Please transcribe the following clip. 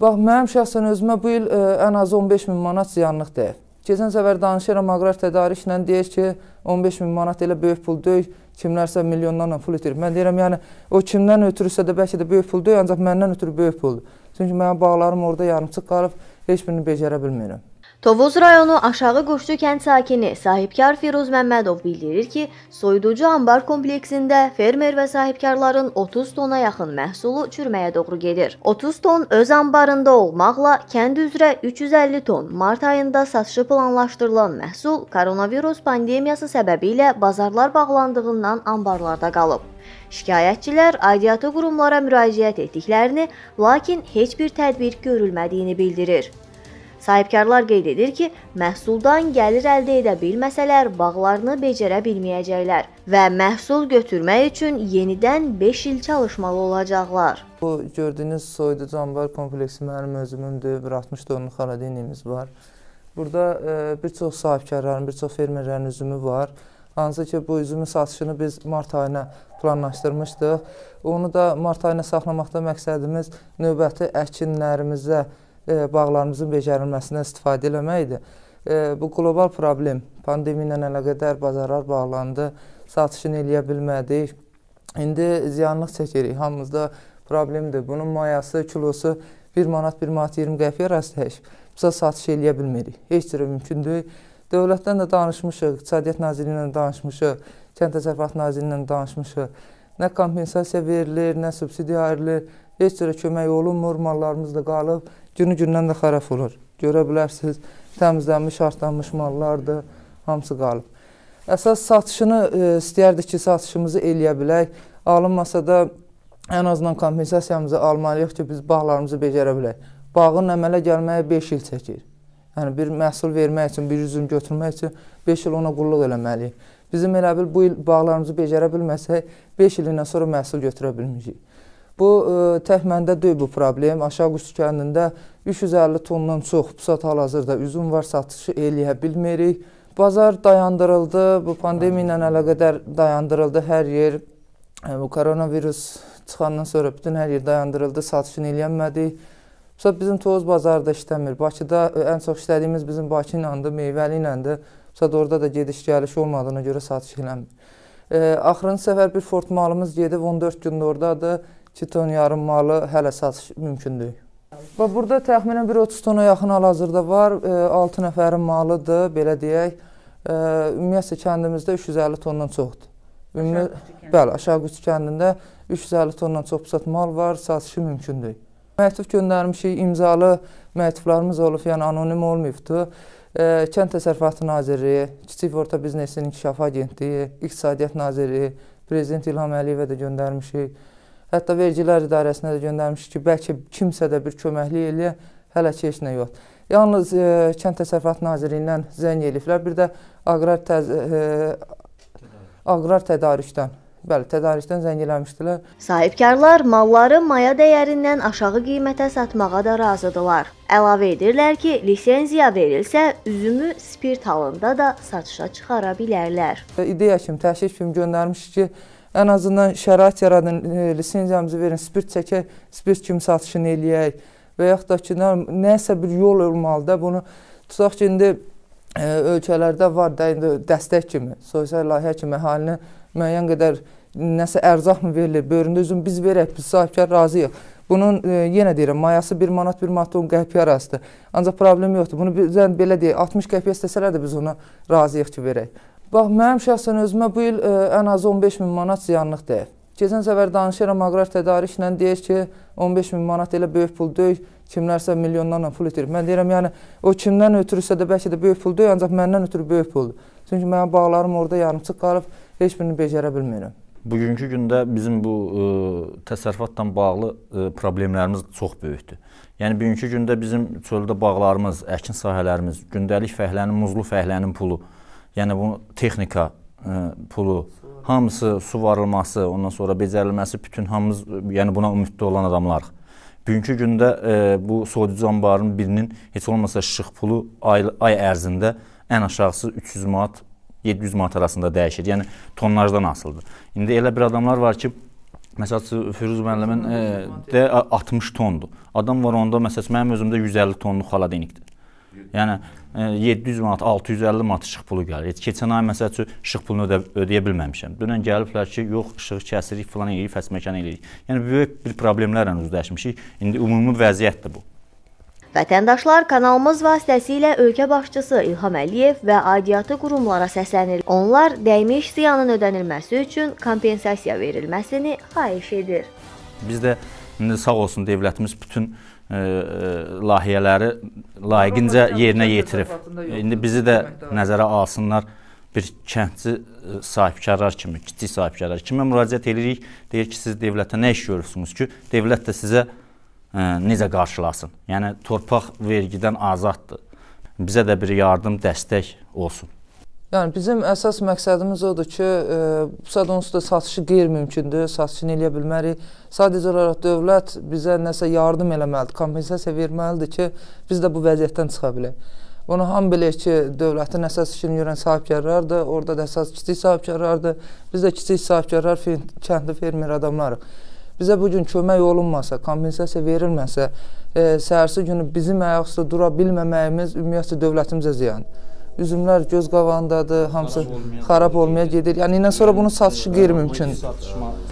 Bax, mənim şəxsən özümə bu il ə, e, ən az 15 min manat ziyanlıq dəyib. Keçən səfər danışıram aqrar tədariklə deyir ki, 15 min manat elə böyük pul deyil, kimlərsə milyonlarla pul itirib. Mən deyirəm, yəni o kimdən ötürürsə də bəlkə də böyük pul deyil, ancaq məndən ötürü böyük puldur. Çünki mənim bağlarım orada yarımçıq qalıb, heç birini becərə bilmirəm. Tovuz rayonu Aşağı Quşçu kənd sakini sahibkar Firuz Məmmədov bildirir ki, soyuducu anbar kompleksində fermer və sahibkarların 30 tona yaxın məhsulu çürməyə doğru gedir. 30 ton öz anbarında olmaqla kənd üzrə 350 ton mart ayında satışı planlaşdırılan məhsul koronavirus pandemiyası səbəbilə bazarlar bağlandığından anbarlarda qalıb. Şikayətçilər aidiyyatı qurumlara müraciət etdiklərini, lakin heç bir tədbir görülmədiyini bildirir. Sahibkarlar qeyd edir ki, məhsuldan gəlir əldə edə bilməsələr bağlarını becərə bilməyəcəklər və məhsul götürmək üçün yenidən 5 il çalışmalı olacaqlar. Bu gördüyünüz soyudu canvar kompleksi mənim özümündür. 60 tonluq xaladenimiz var. Burada e, bir çox sahibkarların, bir çox fermerlərin üzümü var. Hansı ki, bu üzümün satışını biz mart ayına planlaşdırmışdıq. Onu da mart ayına saxlamaqda məqsədimiz növbəti əkinlərimizə E, bağlarımızın becərilməsindən istifadə eləməkdir. E, bu qlobal problem pandemiya ilə əlaqədar bazarlar bağlandı, satışını eləyə bilmədik. İndi ziyanlıq çəkirik. Hamımızda problemdir. Bunun mayası, kilosu 1 manat, 1 manat 20 qəpiyə rastlaşıb. Bizə satış eləyə bilmirik. Heç cürə mümkün deyil. Dövlətdən də danışmışıq, İqtisadiyyat Nazirliyi ilə danışmışıq, Kənd Təsərrüfatı Nazirliyi ilə danışmışıq. Nə kompensasiya verilir, nə subsidiya ayrılır, heç cürə kömək olunmur, mallarımız da qalıb günü-gündən də xərəf olur. Görə bilərsiniz, təmizlənmiş, artlanmış mallardır, hamısı qalıb. Əsas satışını e, istəyərdik ki, satışımızı eləyə bilək. Alınmasa da ən azından kompensasiyamızı almalıyıq ki, biz bağlarımızı becərə bilək. Bağın əmələ gəlməyə 5 il çəkir. Yəni bir məhsul vermək üçün, bir üzüm götürmək üçün 5 il ona qulluq eləməliyik. Bizim elə bil bu il bağlarımızı becərə bilməsək, 5 ilindən sonra məhsul götürə bilməyəcəyik. Bu ə, e, tək məndə deyil bu problem. Aşağı Quşçu kəndində 350 tondan çox pusat hal-hazırda üzüm var, satışı eləyə bilmirik. Bazar dayandırıldı, bu pandemiya ilə əlaqədar dayandırıldı hər yer. Ə, e, bu koronavirus çıxandan sonra bütün hər yer dayandırıldı, satışını eləyənmədik. Məsələn, bizim Toz bazarda işləmir. Bakıda e, ən çox işlədiyimiz bizim Bakı iləndir, meyvəli iləndir. Məsələn, orada da gediş-gəliş olmadığına görə satış eləmir. E, axırıncı səfər bir fort malımız gedib 14 gündə ordadır. Titon yarımmalı hələ satış mümkündür. Və burada təxminən bir 30 tona yaxın hal-hazırda var. 6 e, nəfərin malıdır, belə deyək. E, ümumiyyətlə kəndimizdə 350 tondan çoxdur. Ümumi bəli, Aşağı Qüçü kəndində 350 tondan çox pusat mal var, satışı mümkündür. Məktub göndərmişik, imzalı məktublarımız olub, yəni anonim olmayıbdı. E, Kənd Təsərrüfatı Nazirliyi, Kiçik və Orta Biznesin İnkişaf Agentliyi, İqtisadiyyat Nazirliyi, Prezident İlham Əliyevə də göndərmişik. Və hətta vergilər idarəsinə də göndərmişik ki, bəlkə kimsə də bir köməklik eləyə, hələ ki heç nə yoxdur. Yalnız e, Kənd Təsərrüfat Nazirliyindən zəng eliflər, bir də Aqrar təz, e, Aqrar tədarükdən Bəli, tədarükdən zəng eləmişdilər. Sahibkarlar malları maya dəyərindən aşağı qiymətə satmağa da razıdılar. Əlavə edirlər ki, lisenziya verilsə, üzümü spirt halında da satışa çıxara bilərlər. E, ideya kimi, təşkil kimi göndərmiş ki, Ən azından şərait yaradın, e, lisenziyamızı verin, spirt çəkək, spirt kimi satışını eləyək və yaxud da ki, nə, nəsə bir yol olmalı da bunu tutaq ki, indi ə, e, ölkələrdə var da indi dəstək kimi, sosial layihə kimi əhalinin müəyyən qədər nəsə ərzaqmı verilir, bölündə üzüm biz verək, biz sahibkar razıyıq. Bunun e, yenə deyirəm, mayası 1 manat 1 manat 10 qəpiyə arasıdır. Ancaq problem yoxdur. Bunu bizdən belə deyək, 60 qəpiyə istəsələr də biz ona razıyıq ki, verək. Bax, mənim şəxsən özümə bu il ə, e, ən az 15 min manat ziyanlıq dəyib. Keçən səfər danışıram aqrar tədariklə deyir ki, 15 min manat elə böyük pul deyil, kimlərsə milyonlarla pul itirib. Mən deyirəm, yəni o kimdən ötürürsə də bəlkə də böyük pul deyil, ancaq məndən ötürü böyük puldur. Çünki mənim bağlarım orada yarımçıq qalıb, heç birini becərə bilmirəm. Bugünkü gündə bizim bu ə, e, təsərrüfatla bağlı ə, e, problemlərimiz çox böyükdür. Yəni bugünkü gündə bizim çöldə bağlarımız, əkin sahələrimiz, gündəlik fəhlənin, muzlu fəhlənin pulu, ə, yəni bu texnika ə, e, pulu, hamısı su varılması, ondan sonra becərilməsi bütün hamımız yəni buna ümidli olan adamlarıq. Bugünkü gündə ə, e, bu soyuducu anbarının birinin heç olmasa işıq pulu ay, ay ərzində ən aşağısı 300 manat 700 manat arasında dəyişir. Yəni tonnajdan asılıdır. İndi elə bir adamlar var ki, məsələn Firuz müəllimin e, də 60 tondur. Adam var onda məsələn mənim özümdə 150 tonluq xala denikdir. Yəni 700 e, manat, 650 manat işıq pulu gəlir. Keçən ay məsəl üçün işıq pulunu ödə ödəyə bilməmişəm. Dünən gəliblər ki, yox, işığı kəsirik, filan eləyirik, fəsməkan eləyirik. Yəni böyük bir problemlərlə üzləşmişik. İndi ümumi vəziyyətdir bu. Vətəndaşlar kanalımız vasitəsilə ölkə başçısı İlham Əliyev və aidiyyatı qurumlara səslənir. Onlar dəymiş ziyanın ödənilməsi üçün kompensasiya verilməsini xahiş edir. Biz də indi sağ olsun dövlətimiz bütün E, e, layihələri layiqincə yerinə yetirib. İndi bizi də nəzərə alsınlar bir kəndçi e, sahibkarlar kimi, kiçik sahibkarlar kimi müraciət edirik. Deyir ki, siz dövlətə nə iş görürsünüz ki, dövlət də sizə ə, necə qarşılasın? Yəni torpaq vergidən azaddır. Bizə də bir yardım, dəstək olsun. Yəni bizim əsas məqsədimiz odur ki, e, bu saat onsuz da satışı qeyri-mümkündür, satışını eləyə bilmərik. Sadəcə olaraq dövlət bizə nəsə yardım eləməlidir, kompensasiya verməlidir ki, biz də bu vəziyyətdən çıxa bilək. Bunu ham bilir ki, dövlətin əsas işini görən sahibkarlardır, orada da əsas kiçik sahibkarlardır. Biz də kiçik sahibkarlar, kəndli fermer adamlarıq. Bizə bu gün kömək olunmasa, kompensasiya verilməsə, e, səhərsi günü bizim ayaq üstə dura bilməməyimiz ümumiyyətlə dövlətimizə ziyandır üzümlər göz qavağındadır, hamısı xarab olmaya gedir. Yəni indən sonra bunun satışı qeyri-mümkündür. Satışma